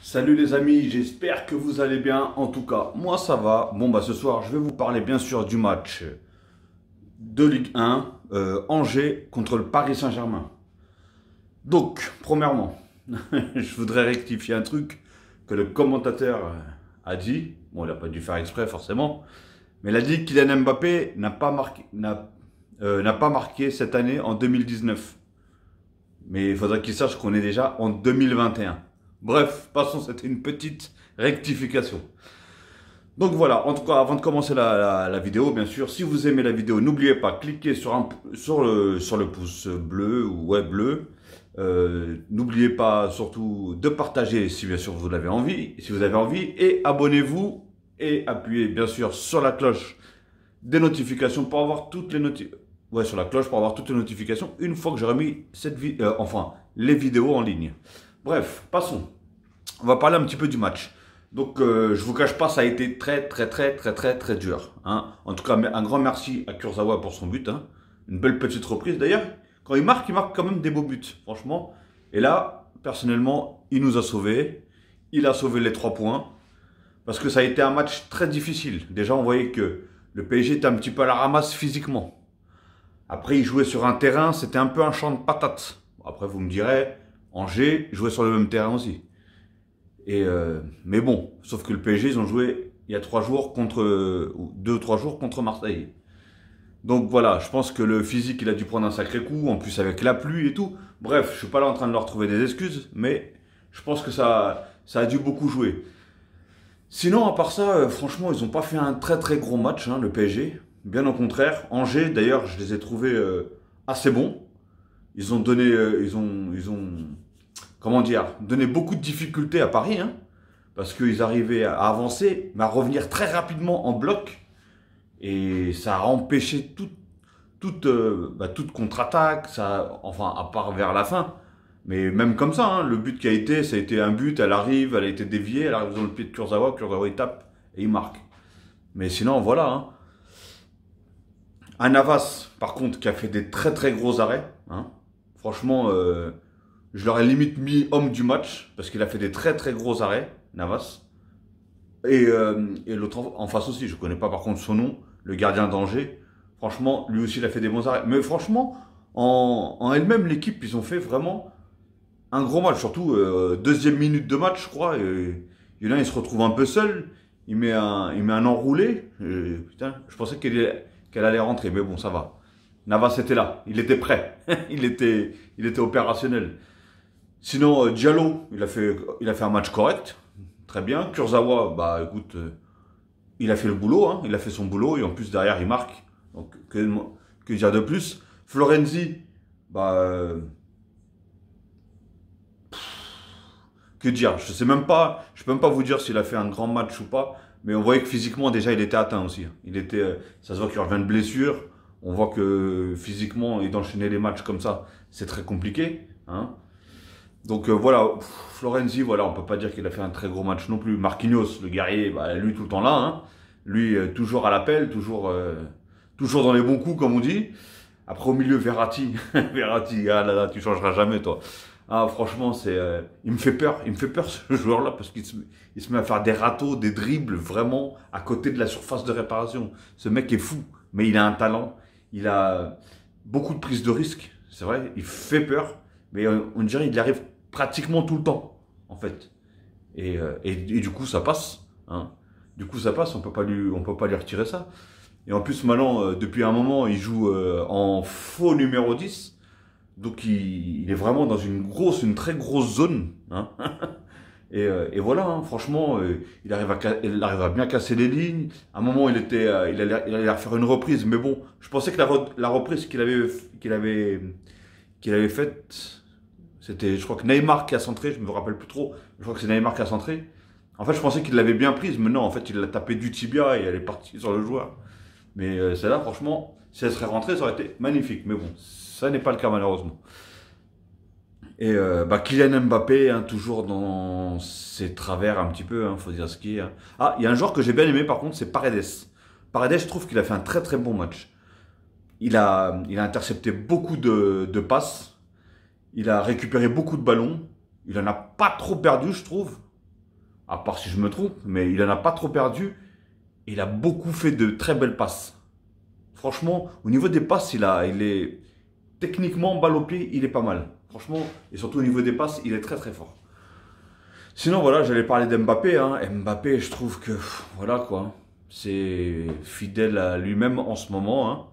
Salut les amis, j'espère que vous allez bien. En tout cas, moi ça va. Bon bah ce soir, je vais vous parler bien sûr du match de Ligue 1, euh, Angers contre le Paris Saint-Germain. Donc, premièrement, je voudrais rectifier un truc que le commentateur euh, a dit. Bon, il n'a pas dû faire exprès forcément, mais il a dit que Mbappé n'a pas marqué, euh, pas marqué cette année en 2019. Mais il faudrait qu'il sache qu'on est déjà en 2021. Bref, passons, c'était une petite rectification. Donc voilà, en tout cas, avant de commencer la, vidéo, bien sûr, si vous aimez la vidéo, n'oubliez pas, cliquez sur, sur, le, sur le pouce bleu ou web bleu. Euh, n'oubliez pas surtout de partager si bien sûr vous l'avez envie, si vous avez envie, et abonnez-vous et appuyez bien sûr sur la cloche des notifications pour avoir toutes les notifications. Ouais, sur la cloche pour avoir toutes les notifications une fois que j'aurai mis cette vidéo, euh, enfin, les vidéos en ligne. Bref, passons. On va parler un petit peu du match. Donc, je euh, je vous cache pas, ça a été très, très, très, très, très, très dur. Hein. En tout cas, un grand merci à Kurzawa pour son but. Hein. Une belle petite reprise d'ailleurs. Quand il marque, il marque quand même des beaux buts, franchement. Et là, personnellement, il nous a sauvés. Il a sauvé les trois points. Parce que ça a été un match très difficile. Déjà, on voyait que le PSG était un petit peu à la ramasse physiquement. Après, il jouait sur un terrain, c'était un peu un champ de patates. Après, vous me direz, Angers jouait sur le même terrain aussi. Et euh, mais bon, sauf que le PSG, ils ont joué il y a trois jours contre, ou deux ou trois jours contre Marseille. Donc voilà, je pense que le physique, il a dû prendre un sacré coup, en plus avec la pluie et tout. Bref, je suis pas là en train de leur trouver des excuses, mais je pense que ça, ça a dû beaucoup jouer. Sinon, à part ça, euh, franchement, ils n'ont pas fait un très très gros match, hein, le PSG. Bien au contraire, Angers, d'ailleurs, je les ai trouvés euh, assez bons ils ont donné, euh, ils ont, ils ont, comment dire, donné beaucoup de difficultés à Paris, hein, parce qu'ils arrivaient à avancer, mais à revenir très rapidement en bloc, et ça a empêché toute, toute, euh, bah, toute contre-attaque, ça, enfin, à part vers la fin. Mais même comme ça, hein, le but qui a été, ça a été un but, elle arrive, elle a été déviée, elle arrive dans le pied de Kurzawa, Kurzawa il tape et il marque. Mais sinon, voilà. Hein. Un par contre, qui a fait des très très gros arrêts, Franchement, euh, je leur ai limite mis homme du match parce qu'il a fait des très très gros arrêts, Navas. Euh, et, l'autre en face aussi, je connais pas par contre son nom, le gardien d'Angers. Franchement, lui aussi, il a fait des bons arrêts. Mais franchement, en, elle-même, l'équipe, ils ont fait vraiment un gros match. Surtout, euh, deuxième minute de match, je crois. Et, il y en a, il se retrouve un peu seul. Il met un, il met un enroulé. je pensais qu'elle allait rentrer, mais bon, ça va. Navas était là, il était prêt, il, était, il était opérationnel. Sinon, euh, Diallo, il a, fait, il a fait un match correct, très bien. Kurzawa, bah écoute, euh, il a fait le boulot, hein. il a fait son boulot, et en plus derrière, il marque. Donc, que, dire de plus Florenzi, bah... que dire Je sais même pas, je peux même pas vous dire s'il a fait un grand match ou pas, mais on voyait que physiquement déjà il était atteint aussi. Hein. Il était, euh, ça se voit qu'il revient de blessure. On voit que physiquement et d'enchaîner les matchs comme ça, c'est très compliqué. Hein. Donc euh, voilà, Florenzi, voilà, on peut pas dire qu'il a fait un très gros match non plus. Marquinhos, le guerrier, bah, lui tout le temps là. Hein. Lui, euh, toujours à l'appel, toujours, euh, toujours dans les bons coups, comme on dit. Après, au milieu, Verratti. Verratti, ah là là, tu changeras jamais, toi. Ah, franchement, c'est, il me fait peur. Il me fait peur, ce joueur-là, parce qu'il se, il se met à faire des râteaux, des dribbles, vraiment à côté de la surface de réparation. Ce mec est fou, mais il a un talent il a beaucoup de prises de risque, c'est vrai, il fait peur, mais euh, on dirait qu'il arrive pratiquement tout le temps, en fait. Euh, et, du coup, ça passe. Hein. Du coup, ça passe, on peut pas lui, on peut pas lui retirer ça. Et en plus, Malan, euh, depuis un moment, il joue en faux numéro 10. Donc, il, il est vraiment dans une grosse, une très grosse zone. Hein. Euh, et, voilà, hein, franchement, euh, il arrive, à, il à bien casser les lignes. À un moment, il était, euh, il allait, il faire une reprise, mais bon, je pensais que la, reprise qu'il avait, qu'il avait, qu'il avait faite, c'était, je crois que Neymar qui a centré, je me rappelle plus trop. Je crois que c'est Neymar qui a centré. En fait, je pensais qu'il l'avait bien prise, mais non, en fait, il l'a tapé du tibia et elle est partie sur le joueur. Mais celle-là, franchement, si elle serait rentrée, ça aurait été magnifique. Mais bon, ça n'est pas le cas malheureusement. Et euh, bah, Kylian Mbappé, hein, toujours dans ses travers un petit peu, hein, faut dire ce qu'il Ah, il y a un joueur que j'ai bien aimé par contre, c'est Paredes. Paredes, je trouve qu'il a fait un très très bon match. Il a, il a intercepté beaucoup de, passes, il a récupéré beaucoup de ballons, il n'en a pas trop perdu, je trouve. À part si je me trompe, mais il n'en a pas trop perdu. et Il a beaucoup fait de très belles passes. Franchement, au niveau des passes, il, a, il est techniquement balle au pied, il est pas mal. Franchement, et surtout au niveau des passes, il est très très fort. Sinon, voilà, j'allais parler d'Mbappé. Hein. Mbappé, je trouve que, voilà quoi, c'est fidèle à lui-même en ce moment. Hein.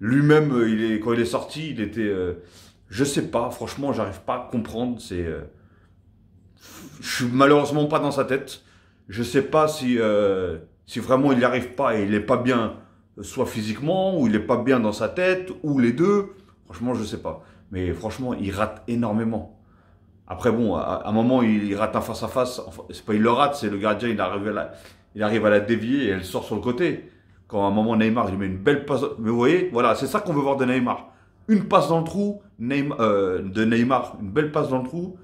Lui-même, euh, quand il est sorti, il était. Je euh, je sais pas, franchement, j'arrive pas à comprendre. C'est, ne euh, je suis malheureusement pas dans sa tête. Je sais pas si, si vraiment il n'y arrive pas et il n'est pas bien, soit physiquement, ou il n'est pas bien dans sa tête, ou les deux. Franchement, je sais pas mais franchement, il rate énormément. Après, bon, à, un moment, il, rate un face-à-face. c'est pas il le rate, c'est le gardien, il arrive, à la, il arrive à la dévier et elle sort sur le côté. Quand à un moment, Neymar, il met une belle passe. Mais vous voyez, voilà, c'est ça qu'on veut voir de Neymar. Une passe dans le trou euh, de Neymar, une belle passe dans le trou.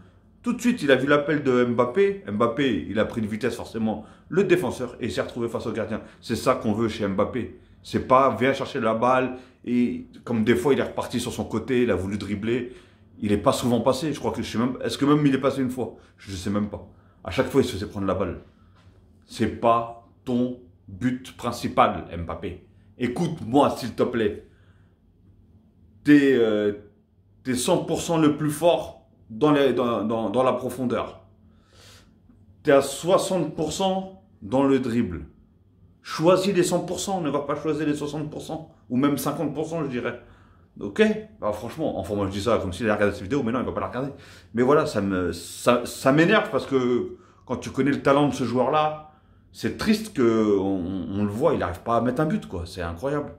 Tout de suite, il a vu l'appel de Mbappé. Mbappé, il a pris une vitesse forcément. Le défenseur et il s'est retrouvé face au gardien. C'est ça qu'on veut chez Mbappé. C'est pas viens chercher la balle et comme des fois il est reparti sur son côté, il a voulu dribbler. Il est pas souvent passé. Je crois que je sais même. Est-ce que même il est passé une fois Je sais même pas. À chaque fois il se faisait prendre la balle. C'est pas ton but principal, Mbappé. Écoute-moi s'il te plaît. T'es euh, 100% le plus fort dans, dans la profondeur. T'es à 60% dans le dribble. Choisis les 100%, ne va pas choisir les 60%, ou même 50%, je dirais. Ok bah, Franchement, enfin moi je dis ça comme s'il allait regarder cette vidéo, mais non, il va pas la regarder. Mais voilà, ça m'énerve ça, ça parce que quand tu connais le talent de ce joueur-là, c'est triste que on, le voit, il n'arrive pas à mettre un but, quoi. C'est incroyable.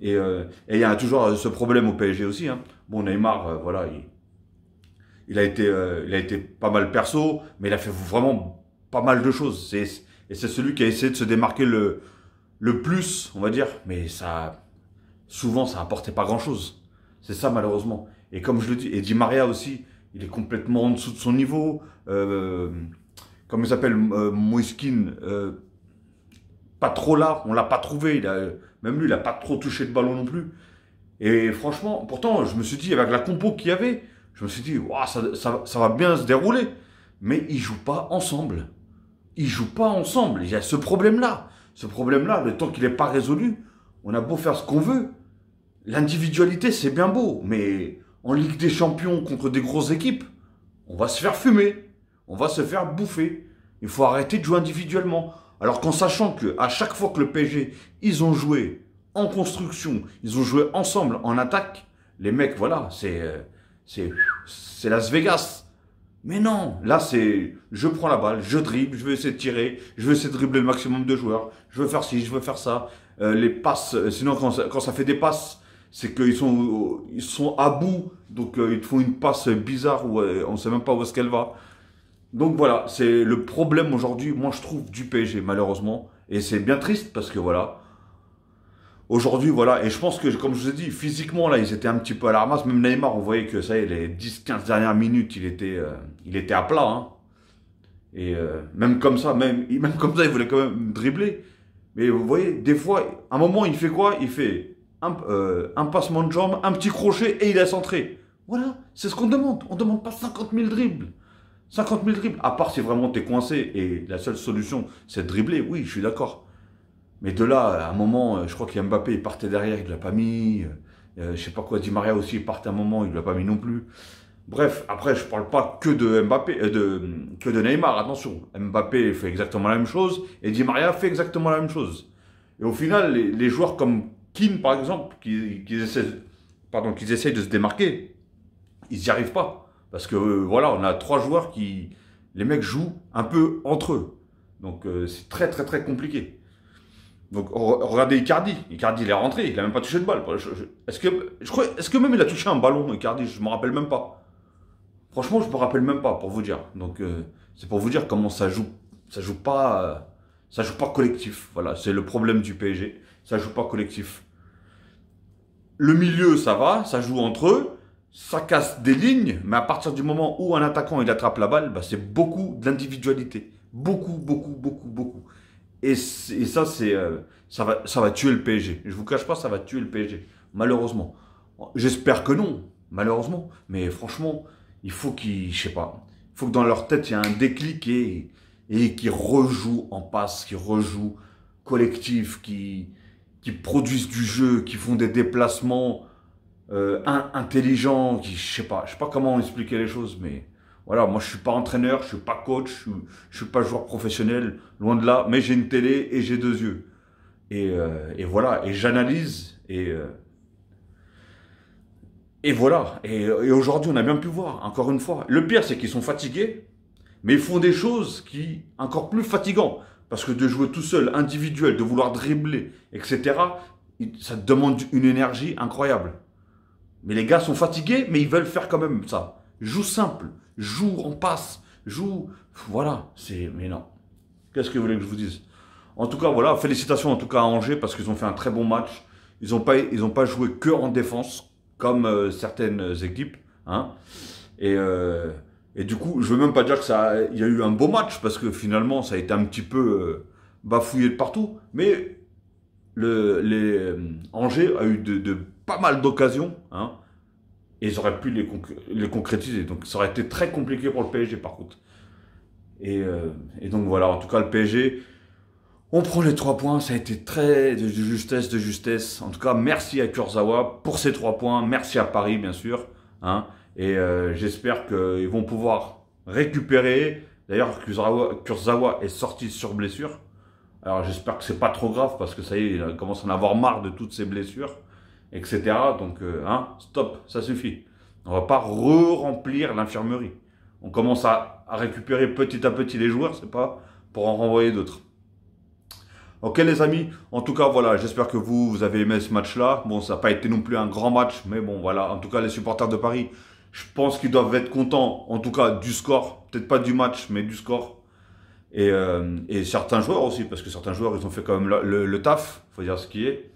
Et euh, il y a toujours ce problème au PSG aussi. Hein. Bon, Neymar, euh, voilà, il, il a été, euh, il a été pas mal perso, mais il a fait vraiment pas mal de choses. C'est et c'est celui qui a essayé de se démarquer le, le plus, on va dire. Mais ça, souvent, ça apportait pas grand-chose. C'est ça, malheureusement. Et comme je le dis, et Di Maria aussi, il est complètement en dessous de son niveau. Euh, comme il s'appelle, euh, euh, pas trop là, on l'a pas trouvé. même lui, il a pas trop touché de ballon non plus. Et franchement, pourtant, je me suis dit, avec la compo qu'il y avait, je me suis dit, ça, ça, va bien se dérouler. Mais ils jouent pas ensemble ils jouent pas ensemble. Il y a ce problème-là. Ce problème-là, le temps qu'il n'est pas résolu, on a beau faire ce qu'on veut. L'individualité, c'est bien beau, mais en Ligue des Champions contre des grosses équipes, on va se faire fumer. On va se faire bouffer. Il faut arrêter de jouer individuellement. Alors qu'en sachant que à chaque fois que le PSG, ils ont joué en construction, ils ont joué ensemble en attaque, les mecs, voilà, c'est euh, c'est Las Vegas. Mais non, là c'est je prends la balle, je dribble, je vais essayer de tirer, je vais essayer de dribbler le maximum de joueurs, je veux faire ci, je veux faire ça. Euh, les passes, euh, sinon quand ça, fait des passes, c'est qu'ils sont, euh, ils sont à bout, donc ils font une passe bizarre où on sait même pas où est-ce qu'elle va. Donc voilà, c'est le problème aujourd'hui, moi je trouve, du PSG malheureusement. Et c'est bien triste parce que voilà, Aujourd'hui, voilà, et je pense que, comme je vous ai dit, physiquement, là, ils étaient un petit peu à la ramasse. Même Neymar, vous voyez que, ça y est, les 10-15 dernières minutes, il était, euh, il était à plat. Hein. Et euh, même comme ça, même, même comme ça, il voulait quand même dribbler. Mais vous voyez, des fois, à un moment, il fait quoi Il fait un, euh, un, passement de jambe, un petit crochet, et il est centré. Voilà, c'est ce qu'on demande. On ne demande pas 50 000 dribbles. 50 000 dribbles, à part si vraiment tu es coincé, et la seule solution, c'est de dribbler. Oui, je suis d'accord. Mais de là, à un moment, euh, je crois qu'il Mbappé, il partait derrière, il ne l'a pas mis. Je euh, je sais pas quoi, Di Maria aussi, il partait à un moment, il ne l'a pas mis non plus. Bref, après, je ne parle pas que de Mbappé, euh, que de Neymar, attention. Mbappé fait exactement la même chose et Di Maria fait exactement la même chose. Et au final, les, joueurs comme Kim, par exemple, qui, pardon, essayent de se démarquer, ils n'y arrivent pas. Parce que voilà, on a trois joueurs qui, les mecs jouent un peu entre eux. Donc c'est très très très compliqué. Donc regardez Icardi. Icardi, il est rentré, il n'a même pas touché de balle. Est-ce que, est que même il a touché un ballon, Icardi Je ne me rappelle même pas. Franchement, je ne me rappelle même pas, pour vous dire. Donc euh, c'est pour vous dire comment ça joue. Ça joue pas, euh, ça joue pas collectif. Voilà, c'est le problème du PSG. Ça joue pas collectif. Le milieu, ça va, ça joue entre eux, ça casse des lignes, mais à partir du moment où un attaquant il attrape la balle, bah, c'est beaucoup d'individualité. Beaucoup, beaucoup, beaucoup, beaucoup. Et, ça, c'est, euh, ça, va, ça va tuer le PSG. Je ne vous cache pas, ça va tuer le PSG. Malheureusement. J'espère que non, malheureusement. Mais franchement, il faut qu'ils, je sais pas, faut que dans leur tête, il y ait un déclic et, et qu'ils rejouent en passe, qu'ils rejouent collectif, qui qui produisent du jeu, qui font des déplacements euh, intelligents, qui, je sais pas, je sais pas comment expliquer les choses, mais voilà, moi je suis pas entraîneur, je suis pas coach, je suis, suis pas joueur professionnel, loin de là, mais j'ai une télé et j'ai deux yeux. Et, euh, voilà, et j'analyse et euh, et voilà. Et, aujourd'hui, on a bien pu voir, encore une fois. Le pire, c'est qu'ils sont fatigués, mais ils font des choses qui encore plus fatigantes. Parce que de jouer tout seul, individuel, de vouloir dribbler, etc., ça demande une énergie incroyable. Mais les gars sont fatigués, mais ils veulent faire quand même ça. Joue simple, joue en passe, joue. Voilà, c'est. Mais non. Qu'est-ce que vous voulez que je vous dise En tout cas, voilà, félicitations en tout cas à Angers parce qu'ils ont fait un très bon match. Ils n'ont pas, pas joué que en défense, comme euh, certaines équipes. Hein. Euh, et, du coup, je veux même pas dire que ça, y a eu un beau match parce que finalement, ça a été un petit peu euh, bafouillé de partout. Mais le, les, Angers a eu pas mal d'occasions. Hein. Et ils auraient pu les, concrétiser. Donc ça aurait été très compliqué pour le PSG par contre. Euh, et, donc voilà, en tout cas le PSG, on prend les trois points, ça a été très de justesse, de justesse. En tout cas, merci à Kurzawa pour ces trois points, merci à Paris bien sûr. Hein. Et euh, j'espère qu'ils vont pouvoir récupérer. D'ailleurs, Kurzawa, est sorti sur blessure. Alors j'espère que c'est pas trop grave parce que ça y est, il commence à en avoir marre de toutes ces blessures etc. Donc, euh, hein, stop, ça suffit. On va pas re-remplir l'infirmerie. On commence à, récupérer petit à petit les joueurs, c'est pas pour en renvoyer d'autres. Ok les amis, en tout cas voilà, j'espère que vous, vous avez aimé ce match-là. Bon, ça n'a pas été non plus un grand match, mais bon voilà, en tout cas les supporters de Paris, je pense qu'ils doivent être contents, en tout cas du score, peut-être pas du match, mais du score. Et, euh, certains joueurs aussi, parce que certains joueurs, ils ont fait quand même le, taf, le taf, faut dire ce qui est.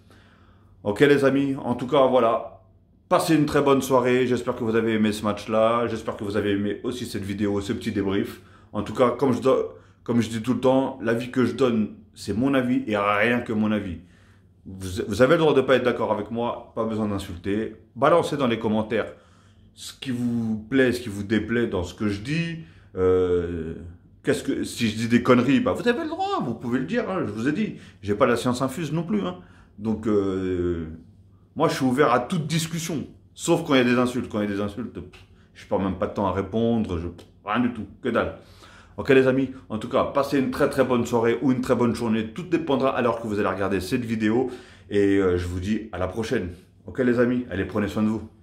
Ok les amis, en tout cas voilà. Passez une très bonne soirée, j'espère que vous avez aimé ce match-là, j'espère que vous avez aimé aussi cette vidéo, ce petit débrief. En tout cas, comme je, dis tout le temps, l'avis que je donne, c'est mon avis et rien que mon avis. Vous, avez le droit de ne pas être d'accord avec moi, pas besoin d'insulter. Balancez dans les commentaires ce qui vous plaît, ce qui vous déplaît dans ce que je dis. Euh, qu'est-ce que si je dis des conneries, bah vous avez le droit, vous pouvez le dire. Hein, je vous ai dit, j'ai pas la science infuse non plus. Hein. Donc, euh, moi, je suis ouvert à toute discussion, sauf quand il y a des insultes. Quand il y a des insultes, je ne pas même pas de temps à répondre, je, rien du tout, que dalle. Ok les amis, en tout cas, passez une très très bonne soirée ou une très bonne journée, tout dépendra alors que vous allez regarder cette vidéo. Et euh, je vous dis à la prochaine. Ok les amis, allez prenez soin de vous.